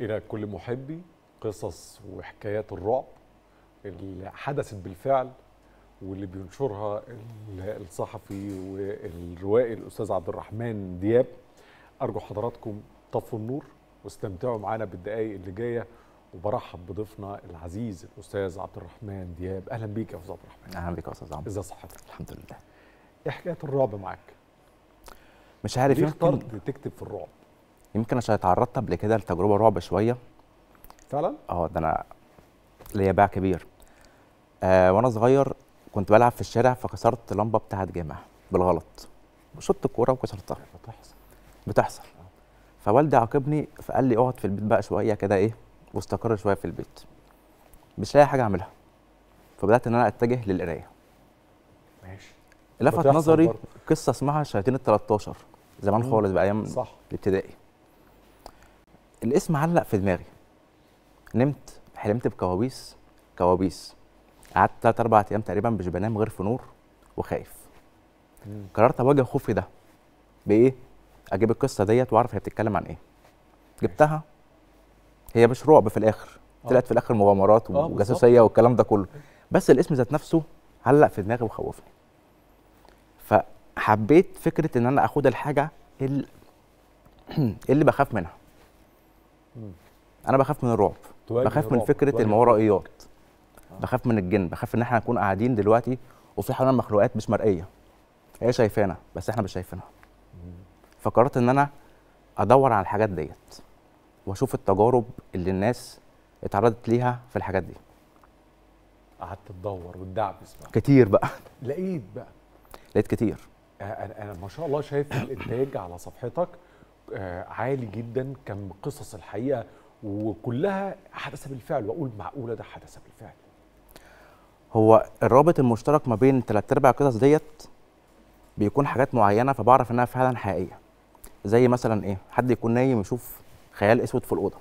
إلى كل محبي قصص وحكايات الرعب اللي حدثت بالفعل واللي بينشرها الصحفي والروائي الأستاذ عبد الرحمن دياب أرجو حضراتكم طفوا النور واستمتعوا معانا بالدقايق اللي جايه وبرحب بضيفنا العزيز الاستاذ عبد الرحمن دياب اهلا بيك يا استاذ عبد الرحمن اهلا بيك يا استاذ عمرو ازي صحتك الحمد لله ايه حكايه الرعب معاك مش عارف ليه اخترت تكتب في الرعب يمكن عشان اتعرضت قبل كده لتجربه رعب شويه فعلا اه ده انا ليا باع كبير آه وانا صغير كنت بلعب في الشارع فكسرت لمبه بتاعه جامع بالغلط وشطت الكوره وكسرتها بتحصل بتحصل فوالدي عاقبني فقال لي اقعد في البيت بقى شويه كده ايه واستقر شويه في البيت مش لاقي حاجه اعملها فبدات ان انا اتجه للقرايه ماشي لفت نظري برضه. قصه اسمها شياطين ال 13 زمان خالص بقى ايام الابتدائي الاسم علق في دماغي نمت حلمت بكوابيس كوابيس قعدت ثلاث اربع ايام تقريبا مش بنام غير في نور وخايف قررت اواجه خوفي ده بايه اجيب القصه ديت واعرف هي بتتكلم عن ايه جبتها هي مش رعب في الاخر آه. طلعت في الاخر مغامرات آه، وجاسوسيه والكلام ده كله بس الاسم ذات نفسه علق في دماغي وخوفني فحبيت فكره ان انا اخد الحاجه اللي, اللي بخاف منها انا بخاف من الرعب بخاف من فكره المورائيات آه. بخاف من الجن بخاف ان احنا نكون قاعدين دلوقتي وفي حوالينا مخلوقات مش مرئيه هي شايفانا بس احنا مش شايفينها فقررت ان انا ادور على الحاجات ديت واشوف التجارب اللي الناس اتعرضت ليها في الحاجات دي قعدت تدور وتدعبس بقى كتير بقى لقيت بقى لقيت كتير انا ما شاء الله شايف الانتاج على صفحتك آه، عالي جدا كم قصص الحقيقه وكلها حدث بالفعل واقول معقوله ده حدث بالفعل هو الرابط المشترك ما بين ثلاث ارباع قصص ديت بيكون حاجات معينه فبعرف انها فعلا حقيقيه زي مثلا ايه حد يكون نايم يشوف خيال اسود في الاوضه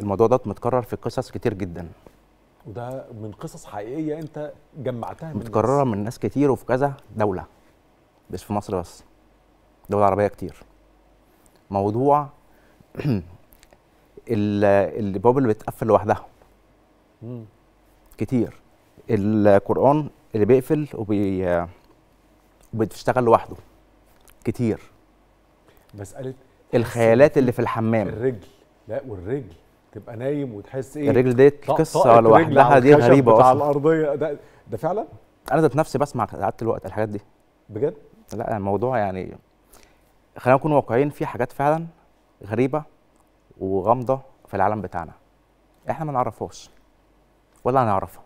الموضوع ده متكرر في قصص كتير جدا وده من قصص حقيقيه انت جمعتها من متكرره ناس. من ناس كتير وفي كذا دوله مش في مصر بس دول عربيه كتير موضوع الباب اللي بتقفل لوحدها كتير القران اللي بيقفل وبي وبتشتغل لوحده كتير مساله الخيالات اللي في الحمام الرجل لا والرجل تبقى نايم وتحس ايه الرجل ديت قصه لوحدها دي غريبه بتاع اصلا الارضيه ده ده فعلا انا ذات نفسي بسمع قعدت الوقت الحاجات دي بجد لا الموضوع يعني خلينا نكون واقعيين في حاجات فعلا غريبه وغامضه في العالم بتاعنا احنا ما نعرفهاش ولا هنعرفها